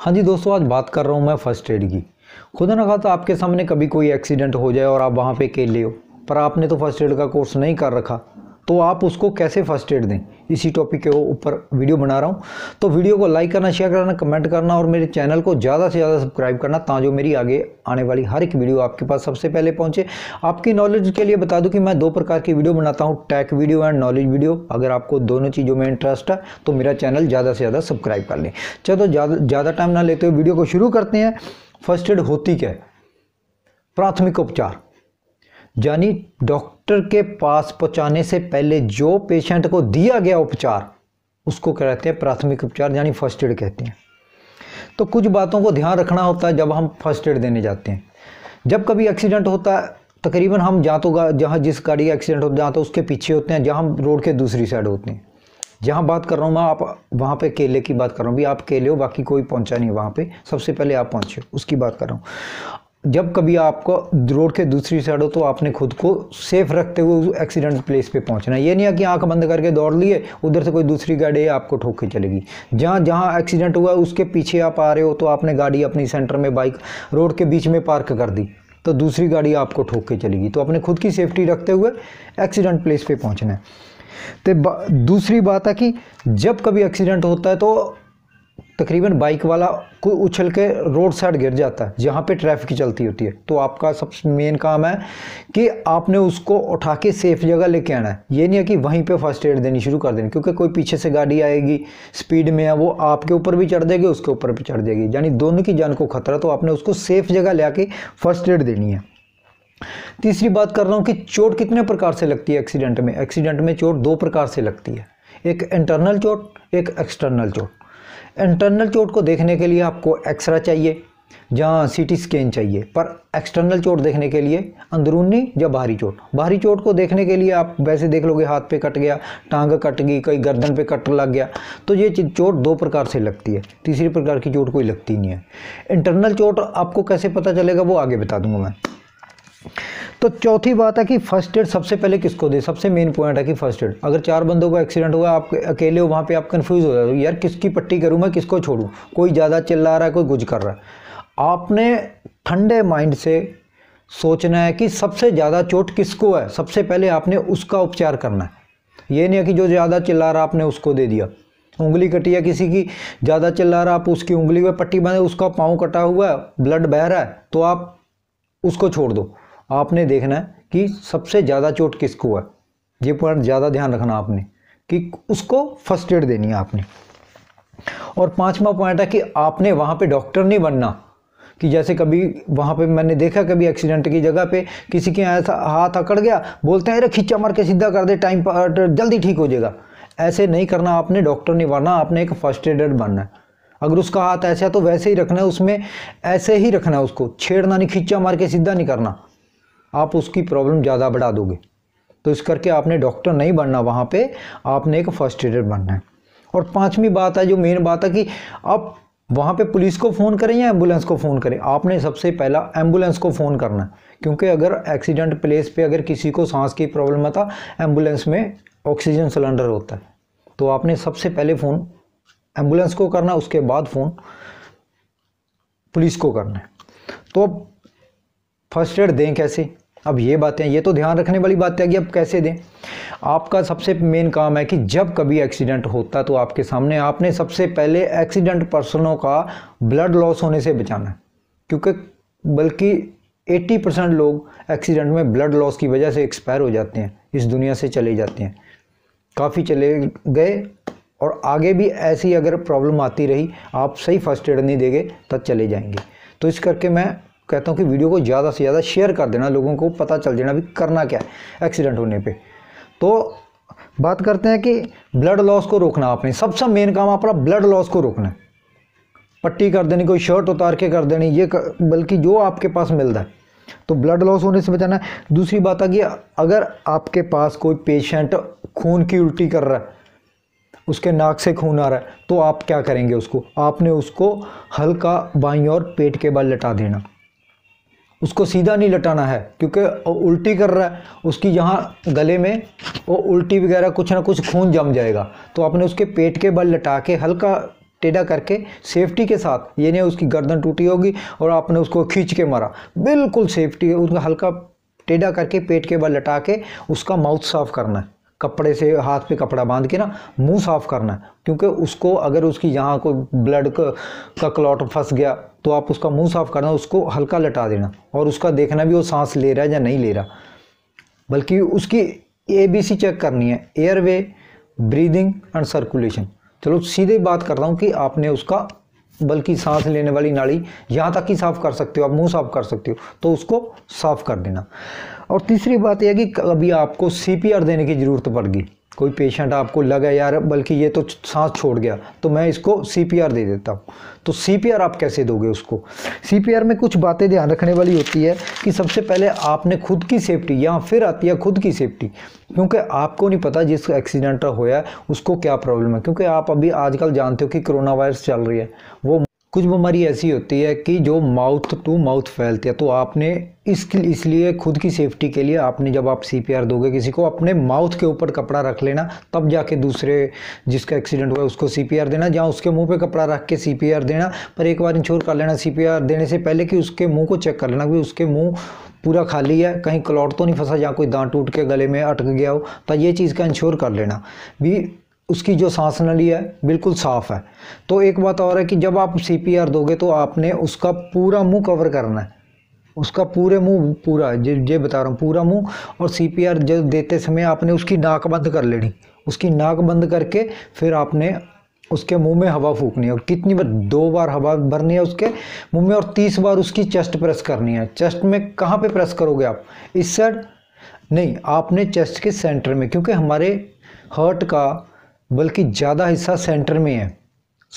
हाँ जी दोस्तों आज बात कर रहा हूँ मैं फ़र्स्ट एड की खुदा ना तो आपके सामने कभी कोई एक्सीडेंट हो जाए और आप वहाँ पे अकेले हो पर आपने तो फर्स्ट एड का कोर्स नहीं कर रखा तो आप उसको कैसे फर्स्ट एड दें इसी टॉपिक के ऊपर वीडियो बना रहा हूँ तो वीडियो को लाइक करना शेयर करना कमेंट करना और मेरे चैनल को ज़्यादा से ज़्यादा सब्सक्राइब करना ता जो मेरी आगे आने वाली हर एक वीडियो आपके पास सबसे पहले पहुँचे आपकी नॉलेज के लिए बता दूँ कि मैं दो प्रकार की वीडियो बनाता हूँ tech video and knowledge video अगर आपको दोनों चीज़ों में इंटरेस्ट है तो मेरा चैनल ज़्यादा से ज़्यादा सब्सक्राइब कर लें चलो ज़्यादा टाइम ना लेते हुए वीडियो को शुरू करते हैं फर्स्ट एड होती क्या प्राथमिक उपचार यानी डॉक्टर के पास पहुंचाने से पहले जो पेशेंट को दिया गया उपचार उसको कहते हैं प्राथमिक उपचार यानी फर्स्ट एड कहते हैं तो कुछ बातों को ध्यान रखना होता है जब हम फर्स्ट एड देने जाते हैं जब कभी एक्सीडेंट होता है तकरीबन हम जहाँ तो जहाँ जिस गाड़ी का एक्सीडेंट होता है जहाँ तो उसके पीछे होते हैं जहाँ हम रोड के दूसरी साइड होते हैं जहाँ बात कर रहा हूँ मैं आप वहाँ पे केले की बात कर रहा हूँ भी आप केले हो बाकी कोई पहुँचा नहीं वहाँ पे सबसे पहले आप पहुँचे उसकी बात कर रहा हूँ जब कभी आपको रोड के दूसरी साइड हो तो आपने खुद को सेफ रखते हुए उस एक्सीडेंट प्लेस पे पहुंचना ये नहीं है कि आंख बंद करके दौड़ लिए उधर से कोई दूसरी गाड़ी आपको ठोक के चलेगी जहाँ जहाँ एक्सीडेंट हुआ उसके पीछे आप आ रहे हो तो आपने गाड़ी अपनी सेंटर में बाइक रोड के बीच में पार्क कर दी तो दूसरी गाड़ी आपको ठोक के चलेगी तो अपने खुद की सेफ्टी रखते हुए एक्सीडेंट प्लेस पर पहुँचना है तो दूसरी बात है कि जब कभी एक्सीडेंट होता है तो तकरीबन बाइक वाला कोई उछल के रोड साइड गिर जाता है जहाँ पे ट्रैफिक चलती होती है तो आपका सबसे मेन काम है कि आपने उसको उठा के सेफ जगह लेके आना है ये नहीं है कि वहीं पे फर्स्ट एड देनी शुरू कर देनी क्योंकि कोई पीछे से गाड़ी आएगी स्पीड में है वो आपके ऊपर भी चढ़ जाएगी उसके ऊपर भी चढ़ जाएगी यानी दोनों की जान को खतरा तो आपने उसको सेफ जगह ले आके फर्स्ट एड देनी है तीसरी बात कर रहा हूँ कि चोट कितने प्रकार से लगती है एक्सीडेंट में एक्सीडेंट में चोट दो प्रकार से लगती है एक इंटरनल चोट एक एक्सटर्नल चोट इंटरनल चोट को देखने के लिए आपको एक्सरे चाहिए जहाँ सीटी स्कैन चाहिए पर एक्सटर्नल चोट देखने के लिए अंदरूनी या बाहरी चोट बाहरी चोट को देखने के लिए आप वैसे देख लोगे हाथ पे कट गया टांग कट गई कहीं गर्दन पे कट लग गया तो ये चोट दो प्रकार से लगती है तीसरी प्रकार की चोट कोई लगती नहीं है इंटरनल चोट आपको कैसे पता चलेगा वो आगे बता दूंगा मैं तो चौथी बात है कि फर्स्ट एड सबसे पहले किसको दे सबसे मेन पॉइंट है कि फर्स्ट एड अगर चार बंदों का एक्सीडेंट हुआ आप अकेले हो वहाँ पे आप कंफ्यूज हो जाते हो यार किसकी पट्टी करूँ मैं किसको छोड़ूँ कोई ज़्यादा चिल्ला रहा है कोई गुज कर रहा है आपने ठंडे माइंड से सोचना है कि सबसे ज़्यादा चोट किसको है सबसे पहले आपने उसका उपचार करना है ये नहीं है कि जो ज़्यादा चिल्ला रहा आपने उसको दे दिया उंगली कटी है किसी की ज़्यादा चिल्ला रहा आप उसकी उंगली में पट्टी बांधे उसका पाँव कटा हुआ है ब्लड बह रहा है तो आप उसको छोड़ दो आपने देखना है कि सबसे ज़्यादा चोट किसको है ये पॉइंट ज़्यादा ध्यान रखना आपने कि उसको फर्स्ट एड देनी है आपने और पांचवा पॉइंट है कि आपने वहाँ पे डॉक्टर नहीं बनना कि जैसे कभी वहाँ पे मैंने देखा कभी एक्सीडेंट की जगह पे किसी के ऐसा हाथ अकड़ गया बोलते हैं अरे खींचा मार के सीधा कर दे टाइम पर जल्दी ठीक हो जाएगा ऐसे नहीं करना आपने डॉक्टर नहीं बनना आपने एक फर्स्ट एडर बनना है अगर उसका हाथ ऐसा है तो वैसे ही रखना है उसमें ऐसे ही रखना है उसको छेड़ना नहीं खींचा मार के सीधा नहीं करना आप उसकी प्रॉब्लम ज़्यादा बढ़ा दोगे तो इस करके आपने डॉक्टर नहीं बनना वहाँ पे आपने एक फर्स्ट एडर बनना है और पांचवी बात है जो मेन बात है कि आप वहाँ पे पुलिस को फ़ोन करें या एम्बुलेंस को फ़ोन करें आपने सबसे पहला एम्बुलेंस को फ़ोन करना है क्योंकि अगर एक्सीडेंट प्लेस पे अगर किसी को सांस की प्रॉब्लम है एम्बुलेंस में ऑक्सीजन सिलेंडर होता है तो आपने सबसे पहले फ़ोन एम्बुलेंस को करना उसके बाद फ़ोन पुलिस को करना है तो अब फर्स्ट एड दें कैसे अब ये बातें ये तो ध्यान रखने वाली बात है कि अब कैसे दें आपका सबसे मेन काम है कि जब कभी एक्सीडेंट होता तो आपके सामने आपने सबसे पहले एक्सीडेंट पर्सनों का ब्लड लॉस होने से बचाना क्योंकि बल्कि 80 परसेंट लोग एक्सीडेंट में ब्लड लॉस की वजह से एक्सपायर हो जाते हैं इस दुनिया से चले जाते हैं काफ़ी चले गए और आगे भी ऐसी अगर प्रॉब्लम आती रही आप सही फर्स्ट एड नहीं देंगे तब चले जाएंगे तो इस करके मैं कहता हूँ कि वीडियो को ज़्यादा से ज़्यादा शेयर कर देना लोगों को पता चल देना भी करना क्या है एक्सीडेंट होने पे तो बात करते हैं कि ब्लड लॉस को रोकना आपने सबसे मेन काम आपका ब्लड लॉस को रोकना है पट्टी कर देनी कोई शर्ट उतार के कर देनी ये कर, बल्कि जो आपके पास मिलता है तो ब्लड लॉस होने से बचाना है दूसरी बात आ गई अगर आपके पास कोई पेशेंट खून की उल्टी कर रहा है उसके नाक से खून आ रहा है तो आप क्या करेंगे उसको आपने उसको हल्का बाई और पेट के बल लटा देना उसको सीधा नहीं लटाना है क्योंकि उल्टी कर रहा है उसकी यहाँ गले में वो उल्टी वगैरह कुछ ना कुछ खून जम जाएगा तो आपने उसके पेट के बल लटा के हल्का टेढ़ा करके सेफ्टी के साथ ये नहीं उसकी गर्दन टूटी होगी और आपने उसको खींच के मारा बिल्कुल सेफ्टी उसका हल्का टेढ़ा करके पेट के बल लटा के उसका माउथ साफ़ करना है कपड़े से हाथ पे कपड़ा बांध के ना मुंह साफ़ करना है क्योंकि उसको अगर उसकी यहाँ कोई ब्लड का क्लॉट फंस गया तो आप उसका मुंह साफ़ करना उसको हल्का लटा देना और उसका देखना भी वो सांस ले रहा है या नहीं ले रहा बल्कि उसकी ए बी सी चेक करनी है airway breathing and circulation चलो सीधे बात कर रहा हूँ कि आपने उसका बल्कि सांस लेने वाली नाड़ी यहाँ तक ही साफ़ कर सकते हो आप मुंह साफ़ कर सकते हो तो उसको साफ़ कर देना और तीसरी बात यह कि अभी आपको सीपीआर देने की ज़रूरत पड़ गई कोई पेशेंट आपको लगा यार बल्कि ये तो सांस छोड़ गया तो मैं इसको सीपीआर दे देता हूँ तो सीपीआर आप कैसे दोगे उसको सीपीआर में कुछ बातें ध्यान रखने वाली होती है कि सबसे पहले आपने खुद की सेफ्टी या फिर आती है खुद की सेफ्टी क्योंकि आपको नहीं पता जिस एक्सीडेंट होया उसको क्या प्रॉब्लम है क्योंकि आप अभी आजकल जानते हो कि कोरोना वायरस चल रही है वो कुछ बीमारी ऐसी होती है कि जो माउथ टू माउथ फैलती है तो आपने इसके इसलिए खुद की सेफ्टी के लिए आपने जब आप सीपीआर दोगे किसी को अपने माउथ के ऊपर कपड़ा रख लेना तब जाके दूसरे जिसका एक्सीडेंट हुआ उसको सीपीआर देना जहाँ उसके मुंह पे कपड़ा रख के सीपीआर देना पर एक बार इंश्योर कर लेना सीपीआर देने से पहले कि उसके मुँह को चेक कर लेना कि उसके मुँह पूरा खाली है कहीं क्लॉट तो नहीं फंसा जहाँ कोई दांत टूट के गले में अटक गया हो तो ये चीज़ का इंश्योर कर लेना भी उसकी जो सांस नली है बिल्कुल साफ़ है तो एक बात और है कि जब आप आर दोगे तो आपने उसका पूरा मुंह कवर करना है उसका पूरे मुंह पूरा जे बता रहा हूँ पूरा मुंह और आर जब देते समय आपने उसकी नाक बंद कर लेनी उसकी नाक बंद करके फिर आपने उसके मुंह में हवा फूकनी है और कितनी बार दो बार हवा भरनी है उसके मुंह में और तीस बार उसकी चेस्ट प्रेस करनी है चेस्ट में कहाँ पे प्रेस करोगे आप इस साइड नहीं आपने चेस्ट के सेंटर में क्योंकि हमारे हर्ट का बल्कि ज़्यादा हिस्सा सेंटर में है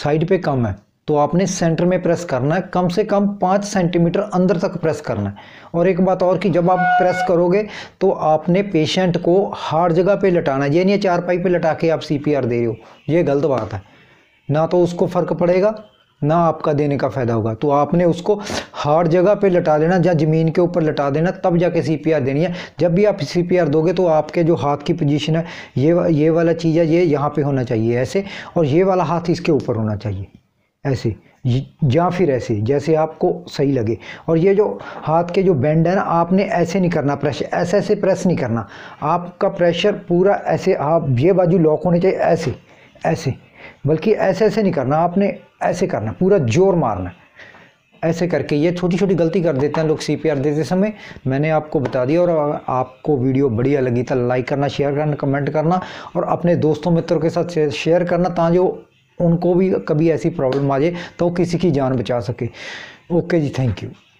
साइड पे कम है तो आपने सेंटर में प्रेस करना है कम से कम पाँच सेंटीमीटर अंदर तक प्रेस करना है और एक बात और कि जब आप प्रेस करोगे तो आपने पेशेंट को हार्ड जगह पे लटाना है ये नहीं चार पाई पे लटा के आप सीपीआर दे रहे हो ये गलत बात है ना तो उसको फ़र्क पड़ेगा ना आपका देने का फ़ायदा होगा तो आपने उसको हर जगह पे लटा देना या ज़मीन के ऊपर लटा देना तब जाके सीपीआर देनी है जब भी आप सीपीआर दोगे तो आपके जो हाथ की पोजीशन है ये ये वाला चीज़ है ये यहाँ पे होना चाहिए ऐसे और ये वाला हाथ इसके ऊपर होना चाहिए ऐसे या फिर ऐसे जैसे आपको सही लगे और ये जो हाथ के जो बैंड है ना आपने ऐसे नहीं करना प्रेशर ऐसे ऐसे प्रेस नहीं करना आपका प्रेशर पूरा ऐसे आप ये बाजू लॉक होने चाहिए ऐसे ऐसे बल्कि ऐसे ऐसे नहीं करना आपने ऐसे करना पूरा जोर मारना ऐसे करके ये छोटी छोटी गलती कर देते हैं लोग सी देते समय मैंने आपको बता दिया और आपको वीडियो बढ़िया लगी तो लाइक करना शेयर करना कमेंट करना और अपने दोस्तों मित्रों के साथ शेयर करना ताकि उनको भी कभी ऐसी प्रॉब्लम आ जाए तो किसी की जान बचा सके ओके जी थैंक यू